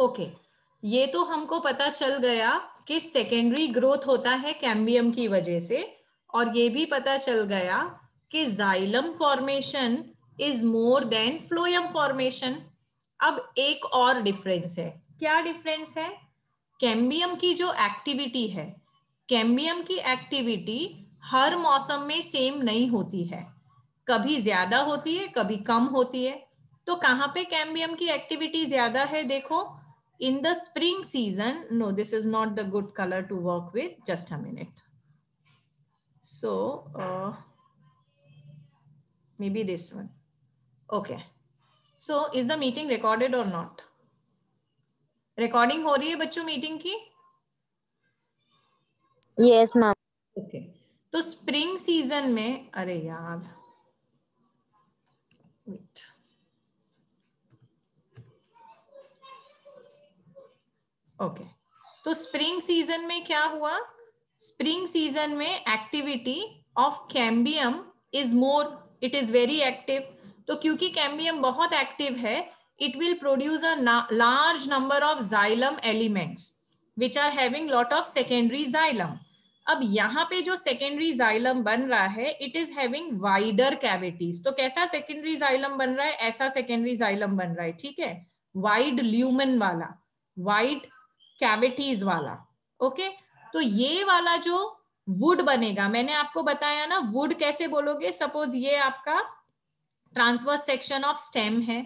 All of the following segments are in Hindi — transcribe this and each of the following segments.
Okay okay. ये तो हमको पता चल गया कि सेकेंडरी ग्रोथ होता है कैम्बियम की वजह से और ये भी पता चल गया कि xylem formation is more than phloem formation अब एक और डिफरेंस है क्या डिफरेंस है कैम्बियम की जो एक्टिविटी है कैम्बियम की एक्टिविटी हर मौसम में सेम नहीं होती है कभी ज्यादा होती है कभी कम होती है तो कहाँ पे कैम्बियम की एक्टिविटी ज्यादा है देखो in the spring season, no, this is not the good color to work with. Just a minute. So uh, maybe this one. Okay. So is the meeting recorded or not? Recording हो रही है meeting ki. Yes, ma'am. Okay. तो spring season में are यार ओके तो स्प्रिंग सीजन में क्या हुआ स्प्रिंग सीजन में activity of cambium is more it is very active तो क्योंकि कैम्बियम बहुत एक्टिव है it will produce a large number of xylem elements which are having lot of secondary xylem अब यहाँ पे जो सेकेंडरी जाइलम बन रहा है it is having wider cavities तो कैसा सेकेंडरी जाइलम बन रहा है ऐसा सेकेंडरी जाइलम बन रहा है ठीक है वाइड ल्यूमन वाला वाइड कैविटीज वाला ओके तो ये वाला जो वुड बनेगा मैंने आपको बताया ना वुड कैसे बोलोगे सपोज ये आपका ट्रांसवर्स सेक्शन ऑफ स्टेम है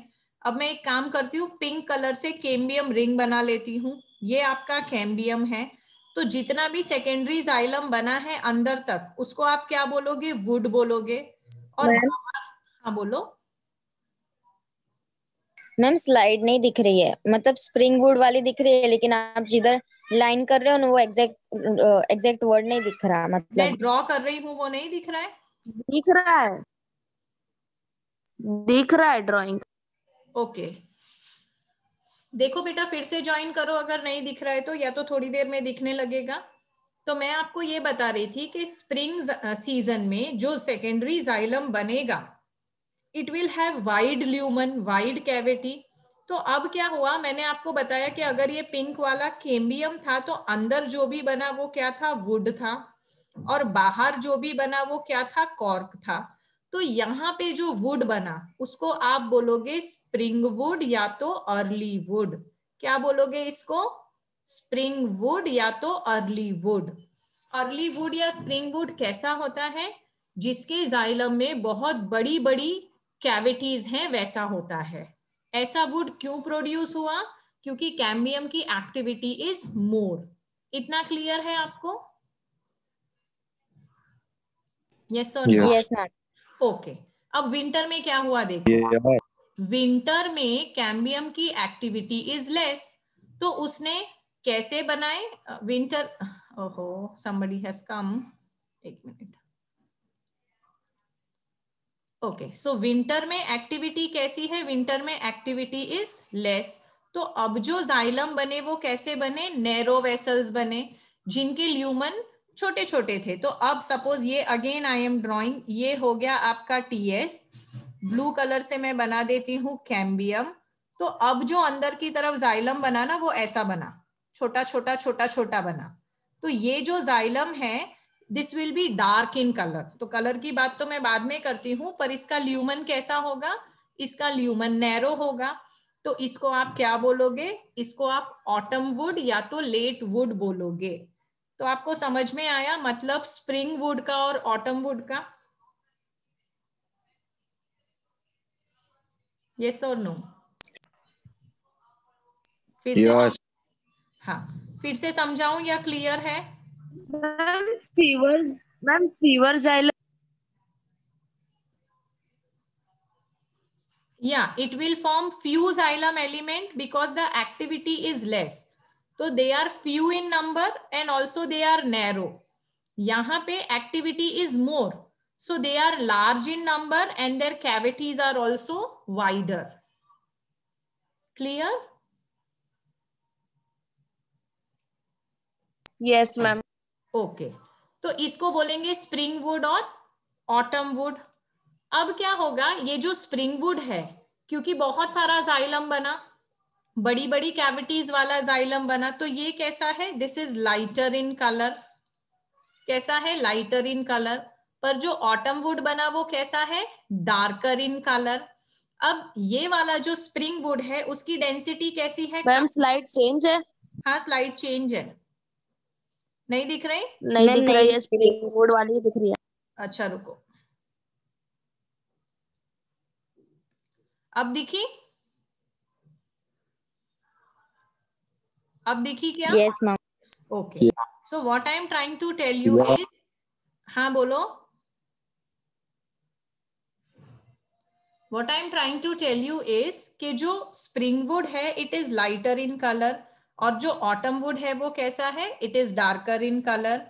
अब मैं एक काम करती हूँ पिंक कलर से कैम्बियम रिंग बना लेती हूँ ये आपका कैम्बियम है तो जितना भी सेकेंडरी जाइलम बना है अंदर तक उसको आप क्या बोलोगे वुड बोलोगे और हाँ बोलो मैम स्लाइड नहीं दिख रही है मतलब स्प्रिंग वुड वाली दिख रही है लेकिन आप जिधर लाइन कर रहे हो ना वो एग्जैक्ट एग्जैक्ट वर्ड नहीं दिख रहा मतलब मैं ड्रॉ कर रही हूँ वो नहीं दिख रहा है दिख रहा है दिख रहा है ड्रॉइंग ओके देखो बेटा फिर से ज्वाइन करो अगर नहीं दिख रहा है तो या तो थोड़ी देर में दिखने लगेगा तो मैं आपको ये बता रही थी कि स्प्रिंग सीजन में जो सेकेंडरी जाइलम बनेगा it will have wide lumen wide cavity तो अब क्या हुआ मैंने आपको बताया कि अगर ये पिंक वाला केम्बियम था तो अंदर जो भी बना वो क्या था वुड था और बाहर जो भी बना वो क्या था कॉर्क था तो यहाँ पे जो वुड बना उसको आप बोलोगे स्प्रिंग वुड या तो अर्ली वुड क्या बोलोगे इसको स्प्रिंग वुड या तो अर्ली वुड अर्ली वुड या स्प्रिंग वुड कैसा होता है जिसके जाइलम में बहुत बड़ी बड़ी कैविटीज हैं वैसा होता है ऐसा वुड क्यों प्रोड्यूस हुआ क्योंकि कैम्बियम की एक्टिविटी इज मोर इतना क्लियर है आपको यस सर ओके अब विंटर में क्या हुआ देखो विंटर में कैम्बियम की एक्टिविटी इज लेस तो उसने कैसे बनाए विंटर ओहो समबडी हैज कम एक मिनट ओके सो विंटर में एक्टिविटी कैसी है विंटर में एक्टिविटी इज लेस तो अब जो जाइलम बने वो कैसे बने नैरो वेसल्स बने जिनके ल्यूमन छोटे छोटे थे तो अब सपोज ये अगेन आई एम ड्रॉइंग ये हो गया आपका टीएस ब्लू कलर से मैं बना देती हूँ कैम्बियम तो अब जो अंदर की तरफ जाइलम बना ना वो ऐसा बना छोटा छोटा छोटा छोटा बना तो ये जो जाइलम है this will be dark in colour तो कलर की बात तो मैं बाद में करती हूँ पर इसका ल्यूमन कैसा होगा इसका ल्यूमन नैरो होगा तो इसको आप क्या बोलोगे इसको आप ऑटम वुड या तो लेट वुड बोलोगे तो आपको समझ में आया मतलब स्प्रिंग वुड का और ऑटम वुड का यस और नो फिर से हाँ फिर से समझाऊं या क्लियर है Ma'am, Severs, ma'am, Yeah, it will form few xylem element because the activity is less. So they are few in number and also they are narrow. यहाँ पे activity is more. So they are large in number and their cavities are also wider. Clear? Yes, ma'am. Okay तो इसको बोलेंगे स्प्रिंग वुड और ऑटम वुड अब क्या होगा ये जो स्प्रिंग वुड है क्योंकि बहुत सारा जाइलम बना बड़ी बड़ी कैविटीज वाला जाइलम बना तो ये कैसा है this is lighter in colour कैसा है लाइटर इन कलर पर जो ऑटम वुड बना वो कैसा है डार्कर इन कलर अब ये वाला जो स्प्रिंग वुड है उसकी डेंसिटी कैसी है स्लाइड चेंज है हाँ स्लाइड चेंज है नहीं दिख रही नहीं दिख रही है स्प्रिंग बोर्ड वाली दिख रही है अच्छा रुको अब दिखी अब दिखी क्या yes ma'am okay so what I am trying to tell you is हाँ बोलो what I am trying to tell you is के जो वुड है it is lighter in colour और जो ऑटम वुड है वो कैसा है it is darker in colour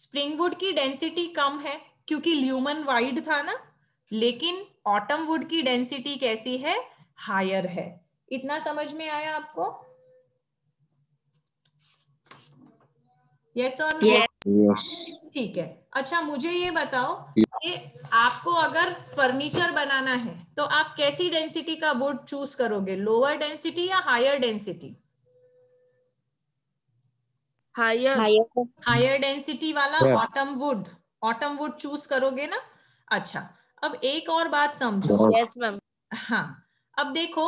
spring wood की डेंसिटी कम है क्योंकि ल्यूमन वाइड था ना लेकिन ऑटम वुड की डेंसिटी कैसी है हायर है इतना समझ में आया आपको यस और ठीक है अच्छा मुझे ये बताओ कि आपको अगर फर्नीचर बनाना है तो आप कैसी डेंसिटी का वुड चूज करोगे लोअर डेंसिटी या higher density higher higher density वाला autumn wood autumn wood choose करोगे ना अच्छा अब एक और बात समझो यस मैम हाँ अब देखो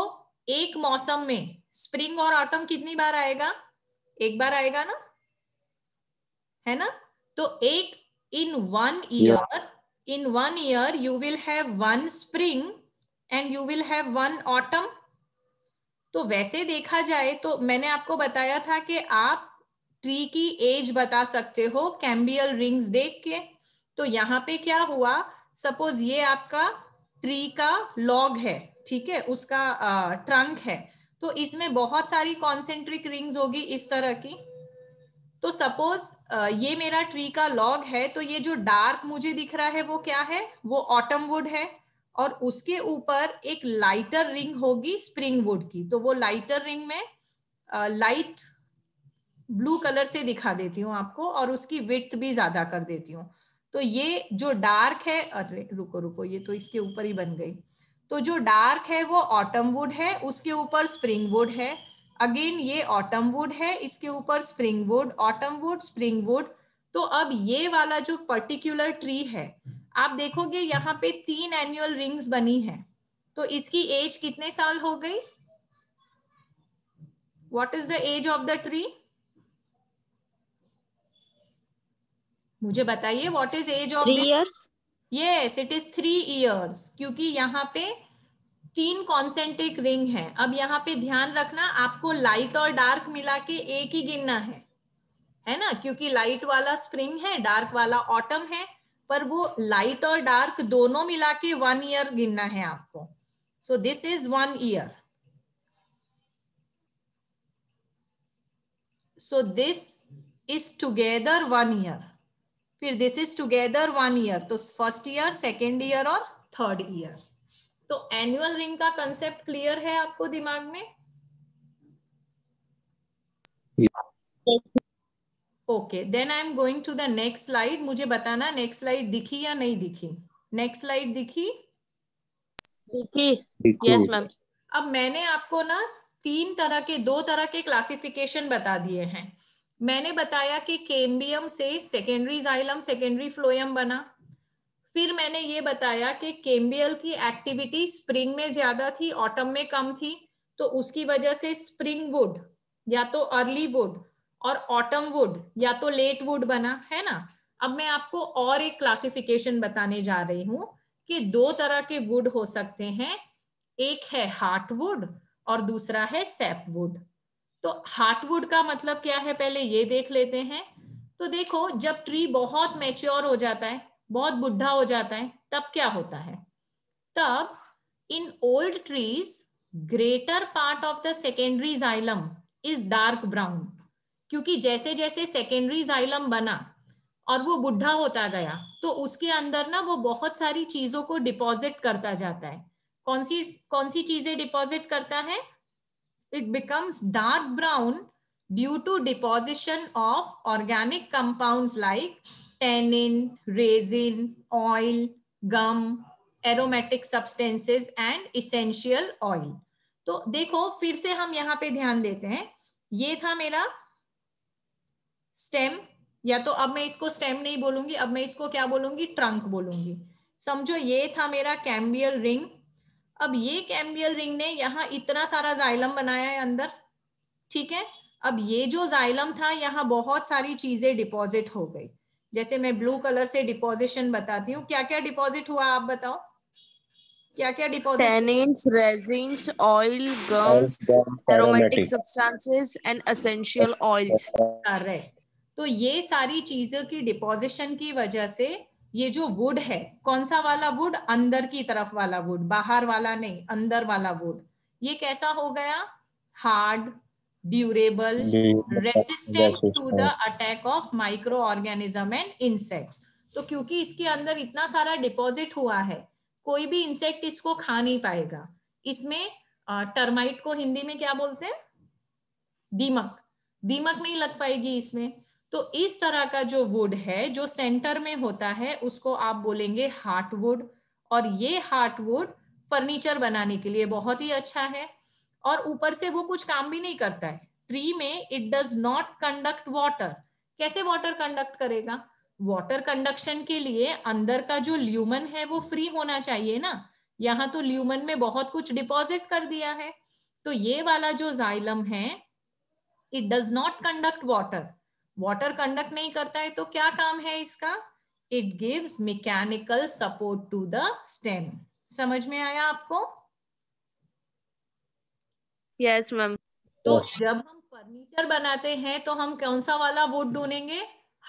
एक मौसम में स्प्रिंग और ऑटम कितनी बार आएगा एक बार आएगा ना है ना तो एक in one year in one year you will have one spring and you will have one autumn तो वैसे देखा जाए तो मैंने आपको बताया था कि आप ट्री की एज बता सकते हो कैम्बियल रिंग्स देख के तो यहाँ पे क्या हुआ सपोज ये आपका ट्री का लॉग है ठीक है उसका ट्रंक है तो इसमें बहुत सारी कॉन्सेंट्रिक रिंग्स होगी इस तरह की तो सपोज ये मेरा ट्री का लॉग है तो ये जो डार्क मुझे दिख रहा है वो क्या है वो ऑटम वुड है और उसके ऊपर एक लाइटर रिंग होगी स्प्रिंग वुड की तो वो लाइटर रिंग में लाइट ब्लू कलर से दिखा देती हूँ आपको और उसकी विथ भी ज्यादा कर देती हूँ तो ये जो डार्क है अरे रुको रुको ये तो इसके ऊपर ही बन गई तो जो डार्क है वो ऑटम वुड है उसके ऊपर स्प्रिंग वुड है अगेन ये ऑटम वुड है इसके ऊपर spring wood autumn wood spring wood तो अब ये वाला जो पर्टिकुलर ट्री है आप देखोगे यहाँ पे तीन एनुअल रिंग्स बनी है तो इसकी एज कितने साल हो गई what is the age of the tree मुझे बताइए what is age of years yes it is three years क्योंकि यहाँ पे तीन कॉन्सेंट्रिक रिंग है अब यहाँ पे ध्यान रखना आपको लाइट और डार्क मिला के एक ही गिनना है है ना क्योंकि लाइट वाला स्प्रिंग है डार्क वाला ऑटम है पर वो लाइट और डार्क दोनों मिला के वन ईयर गिनना है आपको so this is one year so this is together one year फिर this is together one year तो फर्स्ट ईयर सेकेंड ईयर और थर्ड ईयर तो एनुअल रिंग का कंसेप्ट क्लियर है आपको दिमाग में okay then I am going to the next slide मुझे बताना नेक्स्ट स्लाइड दिखी या नहीं दिखी नेक्स्ट स्लाइड दिखी दिखी यस मैम अब मैंने आपको ना तीन तरह के दो तरह के क्लासिफिकेशन बता दिए हैं मैंने बताया कि केम्बियम से सेकेंडरी जाइलम सेकेंडरी फ्लोयम बना फिर मैंने ये बताया कि केम्बियल की एक्टिविटी स्प्रिंग में ज्यादा थी ऑटम में कम थी तो उसकी वजह से स्प्रिंग वुड या तो अर्ली वुड और ऑटम वुड या तो लेट वुड बना है ना अब मैं आपको और एक क्लासिफिकेशन बताने जा रही हूं कि दो तरह के वुड हो सकते हैं एक है हार्ट वुड और दूसरा है सैप वुड तो हार्टवुड का मतलब क्या है पहले ये देख लेते हैं तो देखो जब ट्री बहुत मेच्योर हो जाता है बहुत बुढ़ा हो जाता है तब क्या होता है तब in old trees greater part of the secondary xylem is dark brown क्योंकि जैसे जैसे सेकेंडरी जाइलम बना और वो बुढ़ा होता गया तो उसके अंदर ना वो बहुत सारी चीजों को डिपॉजिट करता जाता है कौन सी कौन सी चीजें डिपॉजिट करता है it becomes dark brown due to deposition of organic compounds like tannin, resin, oil, gum, aromatic substances and essential oil. तो देखो फिर से हम यहाँ पे ध्यान देते हैं ये था मेरा स्टेम या तो अब मैं इसको स्टेम नहीं बोलूंगी अब मैं इसको क्या बोलूंगी ट्रंक बोलूंगी समझो ये था मेरा कैम्बियल रिंग अब ये कैम्बियल रिंग ने यहाँ इतना सारा जाइलम बनाया है अंदर ठीक है अब ये जो जाइलम था यहाँ बहुत सारी चीजें डिपॉजिट हो गई जैसे मैं ब्लू कलर से डिपोजिशन बताती हूँ क्या क्या डिपॉजिट हुआ आप बताओ क्या क्या deposit resins oil gums substances and essential oils correct तो ये सारी चीजों की डिपोजिशन की वजह से ये जो वुड है कौन सा वाला वुड अंदर की तरफ वाला वुड बाहर वाला नहीं अंदर वाला वुड ये कैसा हो गया hard durable resistant to the attack of micro organism and insects तो क्योंकि इसके अंदर इतना सारा डिपॉजिट हुआ है कोई भी इंसेक्ट इसको खा नहीं पाएगा इसमें टर्माइट को हिंदी में क्या बोलते हैं दीमक दीमक नहीं लग पाएगी इसमें तो इस तरह का जो वुड है जो सेंटर में होता है उसको आप बोलेंगे हार्ट वुड और ये हार्ट वुड फर्नीचर बनाने के लिए बहुत ही अच्छा है और ऊपर से वो कुछ काम भी नहीं करता है ट्री में it does not conduct water कैसे वाटर कंडक्ट करेगा वाटर कंडक्शन के लिए अंदर का जो ल्यूमन है वो फ्री होना चाहिए ना यहाँ तो ल्यूमन में बहुत कुछ डिपॉजिट कर दिया है तो ये वाला जो जाइलम है it does not conduct water water conduct नहीं करता है तो क्या काम है इसका it gives mechanical support to the stem समझ में आया आपको यस yes, मैम तो oh. जब हम फर्नीचर बनाते हैं तो हम कौन सा वाला वुड ढूंढेंगे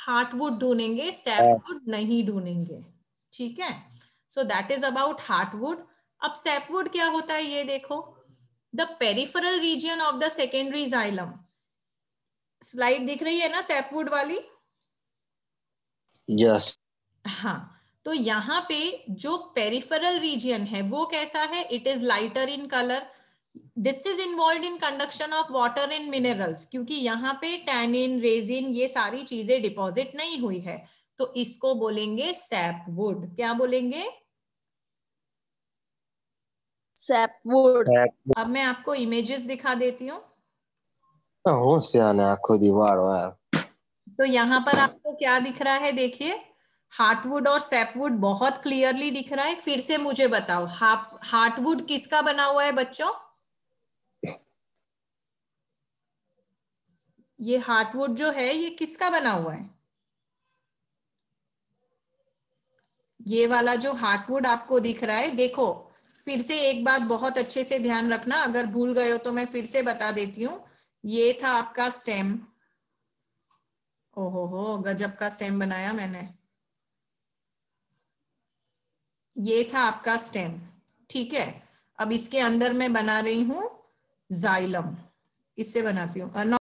हार्टवुड ढूंढेंगे सैपवुड oh. नहीं ढूंढेंगे ठीक है so that is about heartwood अब सैपवुड क्या होता है ये देखो the peripheral region of the secondary xylem slide दिख रही है ना सैपवुड वाली यस हाँ तो यहाँ पे जो पेरिफेरल रीजन है वो कैसा है it is lighter in colour this is involve in conduction of water in minerals क्योंकि यहाँ पे टैनिन रेजिन ये सारी चीजें डिपॉजिट नहीं हुई है तो इसको बोलेंगे सैपवुड क्या बोलेंगे सैपवुड अब मैं आपको इमेजेस दिखा देती हूँ हाँ, हो सियाने दीवार तो यहाँ पर आपको क्या दिख रहा है देखिए हार्टवुड और सैपवुड बहुत क्लियरली दिख रहा है फिर से मुझे बताओ हार्टवुड किसका बना हुआ है बच्चों ये हार्टवुड जो है ये किसका बना हुआ है ये वाला जो हार्टवुड आपको दिख रहा है देखो फिर से एक बात बहुत अच्छे से ध्यान रखना अगर भूल गए हो तो मैं फिर से बता देती हूँ ये था आपका स्टेम ओहो हो गजब का स्टेम बनाया मैंने ये था आपका स्टेम ठीक है अब इसके अंदर मैं बना रही हूं जाइलम इससे बनाती हूँ uh,